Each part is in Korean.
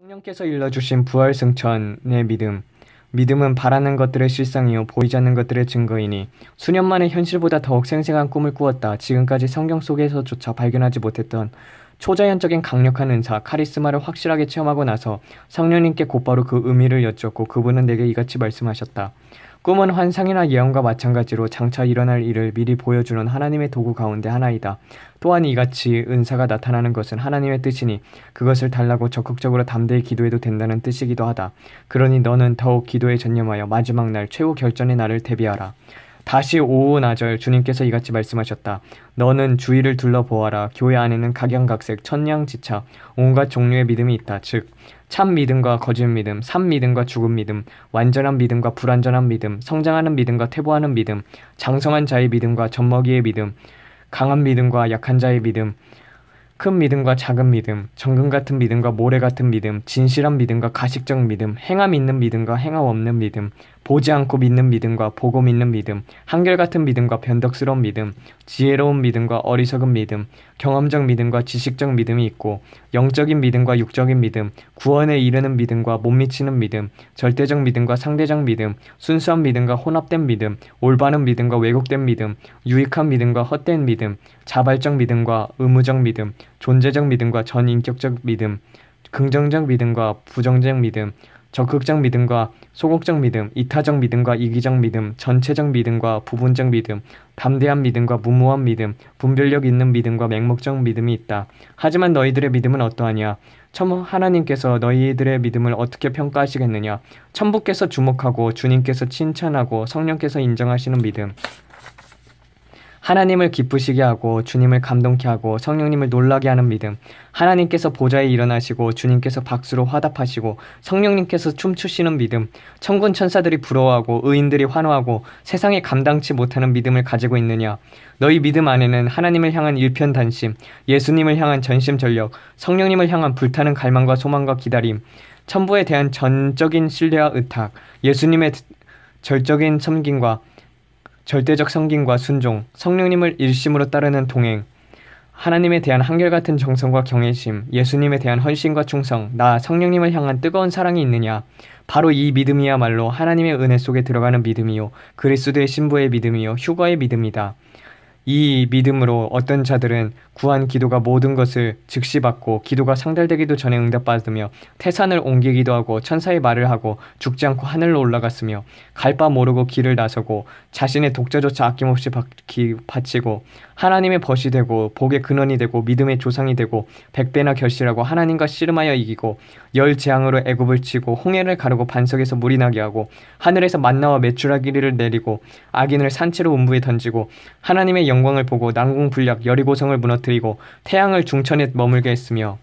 성령께서 일러주신 부활승천의 믿음. 믿음은 바라는 것들의 실상이요 보이지 않는 것들의 증거이니 수년 만에 현실보다 더욱 생생한 꿈을 꾸었다. 지금까지 성경 속에서조차 발견하지 못했던 초자연적인 강력한 은사, 카리스마를 확실하게 체험하고 나서 성녀님께 곧바로 그 의미를 여쭙고 그분은 내게 이같이 말씀하셨다. 꿈은 환상이나 예언과 마찬가지로 장차 일어날 일을 미리 보여주는 하나님의 도구 가운데 하나이다. 또한 이같이 은사가 나타나는 것은 하나님의 뜻이니 그것을 달라고 적극적으로 담대히 기도해도 된다는 뜻이기도 하다. 그러니 너는 더욱 기도에 전념하여 마지막 날 최후 결전의 날을 대비하라. 다시 오후 나절 주님께서 이같이 말씀하셨다. 너는 주위를 둘러보아라. 교회 안에는 각양각색 천냥지차 온갖 종류의 믿음이 있다. 즉참 믿음과 거짓 믿음, 산 믿음과 죽은 믿음, 완전한 믿음과 불완전한 믿음, 성장하는 믿음과 퇴보하는 믿음, 장성한 자의 믿음과 젖먹이의 믿음, 강한 믿음과 약한 자의 믿음, 큰 믿음과 작은 믿음, 정금 같은 믿음과 모래 같은 믿음, 진실한 믿음과 가식적 믿음, 행함 있는 믿음과 행함 없는 믿음, 보지 않고 믿는 믿음과 보고 믿는 믿음, 한결같은 믿음과 변덕스러운 믿음, 지혜로운 믿음과 어리석은 믿음, 경험적 믿음과 지식적 믿음이 있고, 영적인 믿음과 육적인 믿음, 구원에 이르는 믿음과 못 미치는 믿음, 절대적 믿음과 상대적 믿음, 순수한 믿음과 혼합된 믿음, 올바른 믿음과 왜곡된 믿음, 유익한 믿음과 헛된 믿음, 자발적 믿음과 의무적 믿음, 존재적 믿음과 전인격적 믿음, 긍정적 믿음과 부정적 믿음, 적극적 믿음과 소극적 믿음, 이타적 믿음과 이기적 믿음, 전체적 믿음과 부분적 믿음, 담대한 믿음과 무모한 믿음, 분별력 있는 믿음과 맹목적 믿음이 있다. 하지만 너희들의 믿음은 어떠하냐? 처참 하나님께서 너희들의 믿음을 어떻게 평가하시겠느냐? 천부께서 주목하고 주님께서 칭찬하고 성령께서 인정하시는 믿음. 하나님을 기쁘시게 하고 주님을 감동케 하고 성령님을 놀라게 하는 믿음. 하나님께서 보좌에 일어나시고 주님께서 박수로 화답하시고 성령님께서 춤추시는 믿음. 천군 천사들이 부러워하고 의인들이 환호하고 세상에 감당치 못하는 믿음을 가지고 있느냐. 너희 믿음 안에는 하나님을 향한 일편단심, 예수님을 향한 전심 전력, 성령님을 향한 불타는 갈망과 소망과 기다림, 천부에 대한 전적인 신뢰와 의탁, 예수님의 절적인 섬김과 절대적 성김과 순종, 성령님을 일심으로 따르는 동행, 하나님에 대한 한결같은 정성과 경외심, 예수님에 대한 헌신과 충성, 나 성령님을 향한 뜨거운 사랑이 있느냐? 바로 이 믿음이야말로 하나님의 은혜 속에 들어가는 믿음이요. 그리스도의 신부의 믿음이요. 휴거의 믿음이다. 이 믿음으로 어떤 자들은 구한 기도가 모든 것을 즉시 받고 기도가 상달되기도 전에 응답받으며 태산을 옮기기도 하고 천사의 말을 하고 죽지 않고 하늘로 올라갔으며 갈바 모르고 길을 나서고 자신의 독자조차 아낌없이 바치, 고 하나님의 벗이 되고 복의 근원이 되고 믿음의 조상이 되고 백배나 결실하고 하나님과 씨름하여 이기고 열 재앙으로 애굽을 치고 홍해를 가르고 반석에서 물이 나게 하고 하늘에서 만나와 매출하기를 내리고 악인을 산채로 음부에 던지고 하나님의 영 영광을 보고 난공불락 여리고성을 무너뜨리고 태양을 중천에 머물게 했으며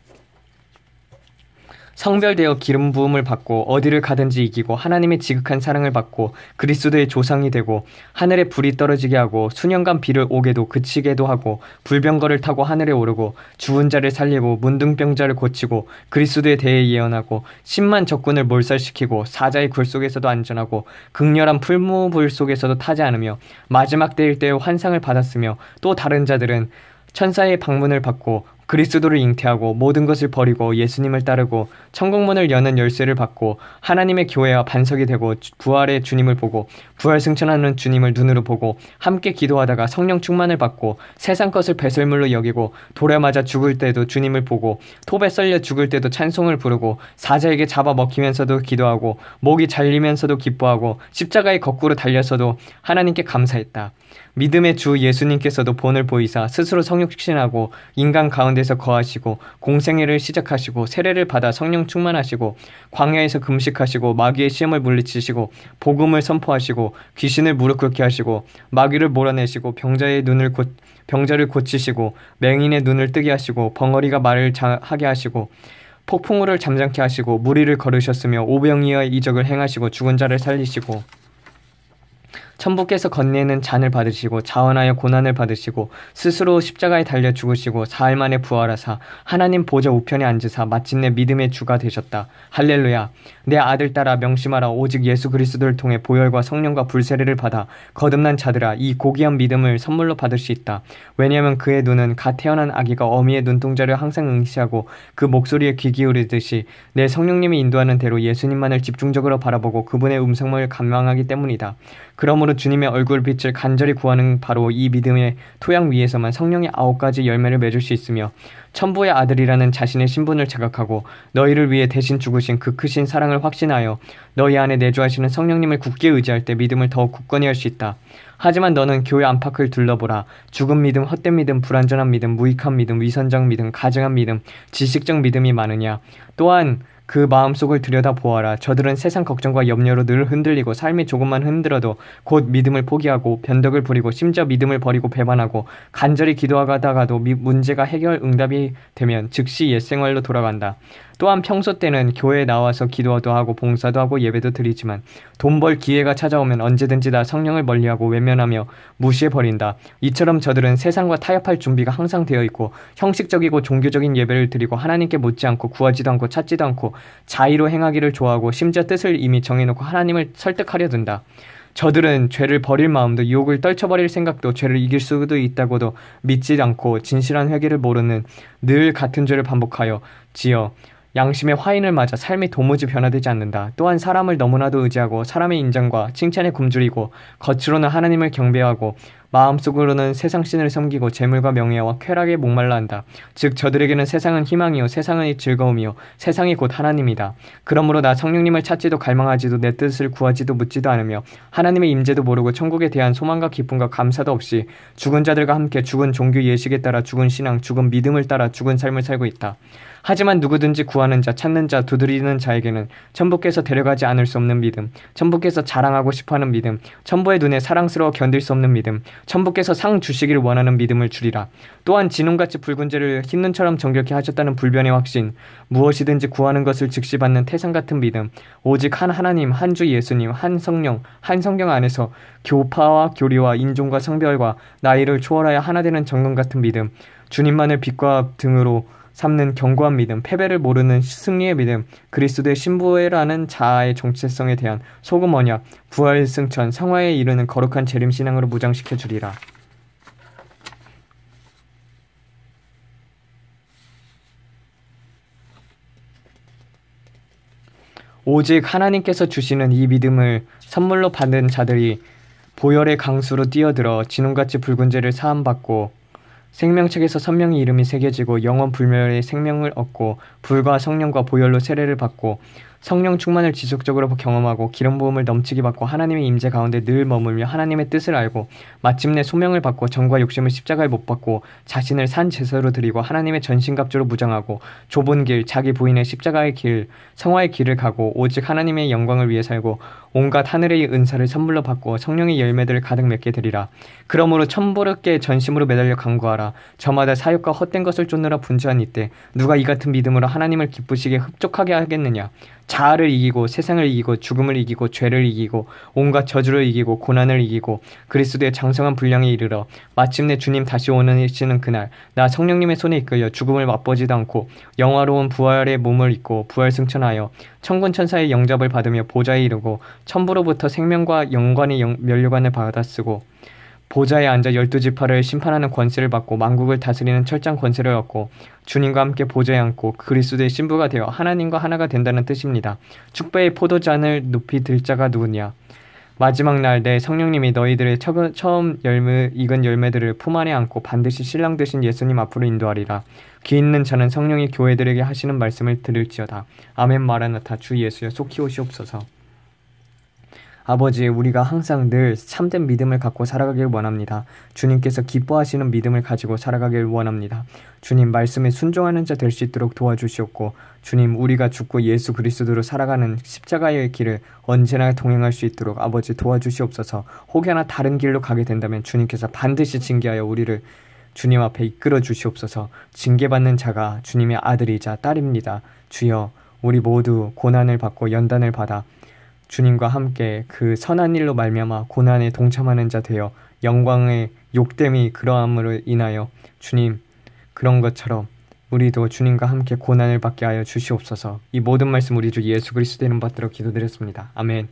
성별되어 기름 부음을 받고 어디를 가든지 이기고 하나님의 지극한 사랑을 받고 그리스도의 조상이 되고 하늘에 불이 떨어지게 하고 수년간 비를 오게도 그치게도 하고 불병거를 타고 하늘에 오르고 죽은 자를 살리고 문둥병자를 고치고 그리스도에 대해 예언하고 10만 적군을 몰살시키고 사자의 굴 속에서도 안전하고 극렬한 풀무불 속에서도 타지 않으며 마지막 때일 때의 환상을 받았으며 또 다른 자들은 천사의 방문을 받고 그리스도를 잉태하고 모든 것을 버리고 예수님을 따르고 천국문을 여는 열쇠를 받고 하나님의 교회와 반석이 되고 부활의 주님을 보고 부활 승천하는 주님을 눈으로 보고 함께 기도하다가 성령 충만을 받고 세상 것을 배설물로 여기고 돌에 맞아 죽을 때도 주님을 보고 톱에 썰려 죽을 때도 찬송을 부르고 사자에게 잡아 먹히면서도 기도하고 목이 잘리면서도 기뻐하고 십자가에 거꾸로 달려서도 하나님께 감사했다. 믿음의 주 예수님께서도 본을 보이사 스스로 성육신하고 인간 가운데서 거하시고 공생애를 시작하시고 세례를 받아 성령 충만하시고 광야에서 금식하시고 마귀의 시험을 물리치시고 복음을 선포하시고 귀신을 무릎 꿇게 하시고 마귀를 몰아내시고 병자의 눈을 곧 병자를 고치시고 맹인의 눈을 뜨게 하시고 벙어리가 말을 자, 하게 하시고 폭풍우를 잠잠케 하시고 무리를 걸으셨으며 오병이어 이적을 행하시고 죽은 자를 살리시고 천부께서 건네는 잔을 받으시고 자원하여 고난을 받으시고 스스로 십자가에 달려 죽으시고 사흘 만에 부활하사 하나님 보좌 우편에 앉으사 마침내 믿음의 주가 되셨다. 할렐루야. 내 아들 따라 명심하라 오직 예수 그리스도를 통해 보혈과 성령과 불세례를 받아 거듭난 자들아 이 고귀한 믿음을 선물로 받을 수 있다. 왜냐하면 그의 눈은 갓 태어난 아기가 어미의 눈동자를 항상 응시하고 그 목소리에 귀 기울이듯이 내 성령님이 인도하는 대로 예수님만을 집중적으로 바라보고 그분의 음성을 감망하기 때문이다. 그러므로 그러므로 주님의 얼굴 빛을 간절히 구하는 바로 이 믿음의 토양 위에서만 성령의 아홉 가지 열매를 맺을 수 있으며 천부의 아들이라는 자신의 신분을 자각하고 너희를 위해 대신 죽으신 그 크신 사랑을 확신하여 너희 안에 내주하시는 성령님을 굳게 의지할 때 믿음을 더욱 굳건히 할 수 있다. 하지만 너는 교회 안팎을 둘러보라. 죽은 믿음, 헛된 믿음, 불완전한 믿음, 무익한 믿음, 위선적 믿음, 가증한 믿음, 지식적 믿음이 많으냐. 또한 그 마음속을 들여다보아라. 저들은 세상 걱정과 염려로 늘 흔들리고 삶이 조금만 흔들어도 곧 믿음을 포기하고 변덕을 부리고 심지어 믿음을 버리고 배반하고 간절히 기도하다가도 문제가 해결 응답이 되면 즉시 옛생활로 돌아간다. 또한 평소 때는 교회에 나와서 기도도 하고 봉사도 하고 예배도 드리지만 돈 벌 기회가 찾아오면 언제든지 다 성령을 멀리하고 외면하며 무시해버린다. 이처럼 저들은 세상과 타협할 준비가 항상 되어 있고 형식적이고 종교적인 예배를 드리고 하나님께 묻지 않고 구하지도 않고 찾지도 않고 자의로 행하기를 좋아하고 심지어 뜻을 이미 정해놓고 하나님을 설득하려 든다. 저들은 죄를 버릴 마음도 유혹을 떨쳐버릴 생각도 죄를 이길 수도 있다고도 믿지 않고 진실한 회개를 모르는 늘 같은 죄를 반복하여 지어 양심의 화인을 맞아 삶이 도무지 변화되지 않는다. 또한 사람을 너무나도 의지하고 사람의 인정과 칭찬에 굶주리고 겉으로는 하나님을 경배하고 마음속으로는 세상 신을 섬기고 재물과 명예와 쾌락에 목말라 한다. 즉 저들에게는 세상은 희망이요 세상은 즐거움이요 세상이 곧 하나님이다. 그러므로 나 성령님을 찾지도 갈망하지도 내 뜻을 구하지도 묻지도 않으며 하나님의 임재도 모르고 천국에 대한 소망과 기쁨과 감사도 없이 죽은 자들과 함께 죽은 종교 예식에 따라 죽은 신앙, 죽은 믿음을 따라 죽은 삶을 살고 있다. 하지만 누구든지 구하는 자, 찾는 자, 두드리는 자에게는 천부께서 데려가지 않을 수 없는 믿음, 천부께서 자랑하고 싶어하는 믿음, 천부의 눈에 사랑스러워 견딜 수 없는 믿음, 천부께서 상 주시기를 원하는 믿음을 주리라. 또한 진홍같이 붉은 죄를 흰 눈처럼 정결케 하셨다는 불변의 확신, 무엇이든지 구하는 것을 즉시 받는 태상 같은 믿음, 오직 한 하나님, 한 주 예수님, 한 성령, 한 성경 안에서 교파와 교리와 인종과 성별과 나이를 초월하여 하나 되는 정금 같은 믿음, 주님만을 빛과 등으로 삼는 견고한 믿음, 패배를 모르는 승리의 믿음, 그리스도의 신부회라는 자아의 정체성에 대한 소금 언약, 부활 승천, 성화에 이르는 거룩한 재림 신앙으로 무장시켜 주리라. 오직 하나님께서 주시는 이 믿음을 선물로 받은 자들이 보혈의 강수로 뛰어들어 진홍같이 붉은 죄를 사함받고 생명책에서 선명히 이름이 새겨지고 영원 불멸의 생명을 얻고 불과 성령과 보혈로 세례를 받고 성령 충만을 지속적으로 경험하고 기름 부음을 넘치게 받고 하나님의 임재 가운데 늘 머물며 하나님의 뜻을 알고 마침내 소명을 받고 정과 욕심을 십자가에 못 받고 자신을 산 제사로 드리고 하나님의 전신갑주로 무장하고 좁은 길 자기 부인의 십자가의 길 성화의 길을 가고 오직 하나님의 영광을 위해 살고 온갖 하늘의 은사를 선물로 받고 성령의 열매들을 가득 맺게 되리라 그러므로 천부르게 전심으로 매달려 간구하라 저마다 사욕과 헛된 것을 쫓느라 분주한 이때 누가 이 같은 믿음으로 하나님을 기쁘시게 흡족하게 하겠느냐 자아를 이기고 세상을 이기고 죽음을 이기고 죄를 이기고 온갖 저주를 이기고 고난을 이기고 그리스도의 장성한 분량에 이르러 마침내 주님 다시 오는 시는 그날 나 성령님의 손에 이끌려 죽음을 맛보지도 않고 영화로운 부활의 몸을 입고 부활 승천하여 천군 천사의 영접을 받으며 보좌에 이르고 천부로부터 생명과 영관의 영, 면류관을 받아쓰고 보좌에 앉아 열두 지파를 심판하는 권세를 받고 만국을 다스리는 철장 권세를 얻고 주님과 함께 보좌에 앉고 그리스도의 신부가 되어 하나님과 하나가 된다는 뜻입니다. 축배의 포도잔을 높이 들 자가 누구냐? 마지막 날 내 성령님이 너희들의 처음 열매 익은 열매들을 품 안에 안고 반드시 신랑 되신 예수님 앞으로 인도하리라. 귀 있는 자는 성령이 교회들에게 하시는 말씀을 들을지어다. 아멘 마라나타 주 예수여 속히 오시옵소서. 아버지, 우리가 항상 늘 참된 믿음을 갖고 살아가길 원합니다. 주님께서 기뻐하시는 믿음을 가지고 살아가길 원합니다. 주님 말씀에 순종하는 자 될 수 있도록 도와주시옵고, 주님 우리가 죽고 예수 그리스도로 살아가는 십자가의 길을 언제나 동행할 수 있도록 아버지 도와주시옵소서. 혹여나 다른 길로 가게 된다면 주님께서 반드시 징계하여 우리를 주님 앞에 이끌어 주시옵소서. 징계받는 자가 주님의 아들이자 딸입니다. 주여, 우리 모두 고난을 받고 연단을 받아 주님과 함께 그 선한 일로 말미암아 고난에 동참하는 자 되어 영광의 욕됨이 그러함으로 인하여 주님 그런 것처럼 우리도 주님과 함께 고난을 받게 하여 주시옵소서. 이 모든 말씀 우리 주 예수 그리스도 이름 받들어 기도드렸습니다. 아멘.